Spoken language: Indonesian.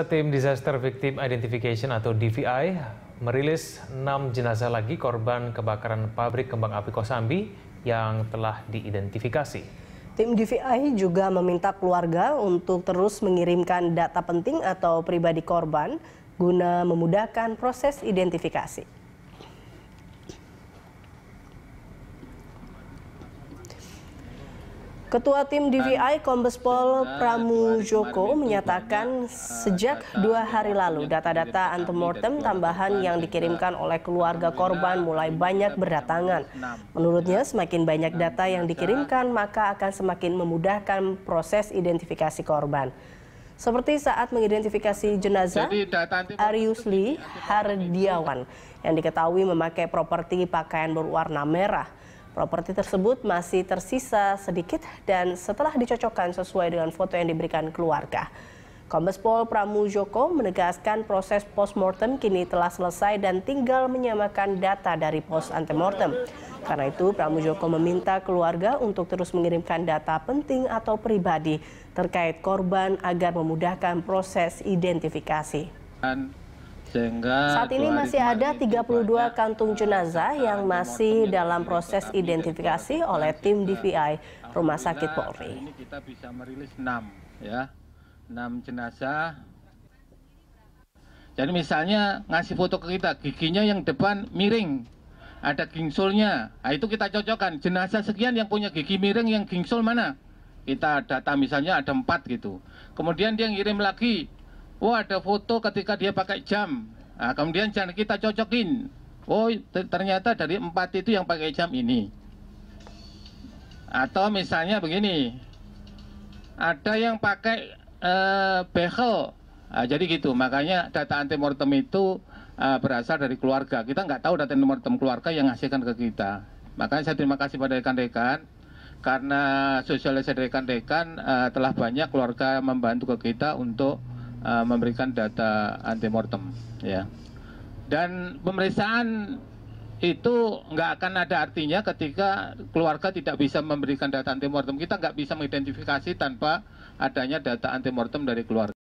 Tim Disaster Victim Identification atau DVI merilis 6 jenazah lagi korban kebakaran pabrik kembang api Kosambi yang telah diidentifikasi. Tim DVI juga meminta keluarga untuk terus mengirimkan data penting atau pribadi korban guna memudahkan proses identifikasi. Ketua Tim DVI Kombes Pol Pramu Joko menyatakan sejak dua hari lalu data-data antemortem tambahan yang dikirimkan oleh keluarga korban mulai banyak berdatangan. Menurutnya semakin banyak data yang dikirimkan maka akan semakin memudahkan proses identifikasi korban. Seperti saat mengidentifikasi jenazah Arius Lee Hardiawan yang diketahui memakai properti pakaian berwarna merah. Properti tersebut masih tersisa sedikit dan setelah dicocokkan sesuai dengan foto yang diberikan keluarga. Kombes Pol Pramu Joko menegaskan proses postmortem kini telah selesai dan tinggal menyamakan data dari pos antemortem. Karena itu, Pramu Joko meminta keluarga untuk terus mengirimkan data penting atau pribadi terkait korban agar memudahkan proses identifikasi. Dan sehingga saat ini masih ada 32 kantung jenazah yang masih dalam proses identifikasi oleh tim DVI Rumah Sakit Polri. Ini kita bisa merilis 6 ya. 6 jenazah. Jadi misalnya ngasih foto ke kita, giginya yang depan miring, ada gingsulnya. Nah, itu kita cocokkan. Jenazah sekian yang punya gigi miring, yang gingsul mana? Kita data misalnya ada empat gitu. Kemudian dia ngirim lagi oh ada foto ketika dia pakai jam. Nah, kemudian jangan kita cocokin. Oh ternyata dari empat itu yang pakai jam ini. Atau misalnya begini, ada yang pakai eh, behel. Nah, jadi gitu, makanya data antemortem itu eh, berasal dari keluarga. Kita nggak tahu data antemortem keluarga yang ngasihkan ke kita. Makanya saya terima kasih pada rekan-rekan karena sosialisasi rekan-rekan uh, telah banyak keluarga membantu ke kita untuk uh, memberikan data antemortem ya. Dan pemeriksaan itu nggak akan ada artinya ketika keluarga tidak bisa memberikan data mortem Kita nggak bisa mengidentifikasi tanpa adanya data mortem dari keluarga.